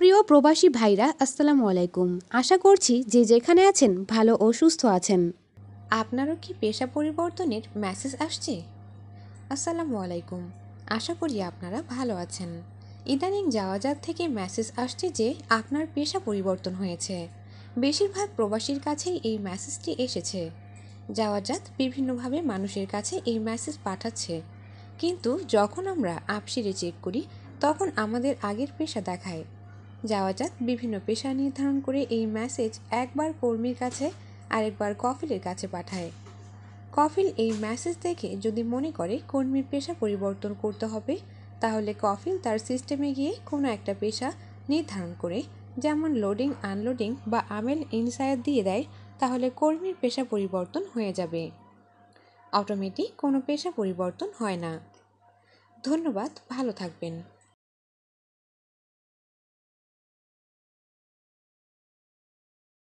প্রিয় প্রবাসী ভাইরা আসসালামু আলাইকুম আশা করছি যে যেখানে আছেন ভালো ও সুস্থ আছেন আপনারও কি পেশা পরিবর্তনের মেসেজ আসছে আসসালামু আলাইকুম আশা করি আপনারা ভালো আছেন ইদানিং যাওয়াজাত থেকে মেসেজ আসছে যে আপনার পেশা পরিবর্তন হয়েছে বেশিরভাগ প্রবাসীর কাছেই এই মেসেজটি এসেছে যাওয়াজাত বিভিন্নভাবে মানুষের কাছে এই মেসেজ পাঠাচ্ছে কিন্তু যখন আমরা আপসিরে চেক করি তখন আমাদের আগের পেশা দেখায় যাওয়া যাক বিভিন্ন পেশা নির্ধারণ করে এই ম্যাসেজ একবার কর্মীর কাছে আরেকবার কফিলের কাছে পাঠায় কফিল এই ম্যাসেজ দেখে যদি মনে করে কর্মীর পেশা পরিবর্তন করতে হবে তাহলে কফিল তার সিস্টেমে গিয়ে কোনো একটা পেশা নির্ধারণ করে যেমন লোডিং আনলোডিং বা আমেল ইনসায়ার দিয়ে দেয় তাহলে কর্মীর পেশা পরিবর্তন হয়ে যাবে অটোমেটিক কোনো পেশা পরিবর্তন হয় না ধন্যবাদ ভালো থাকবেন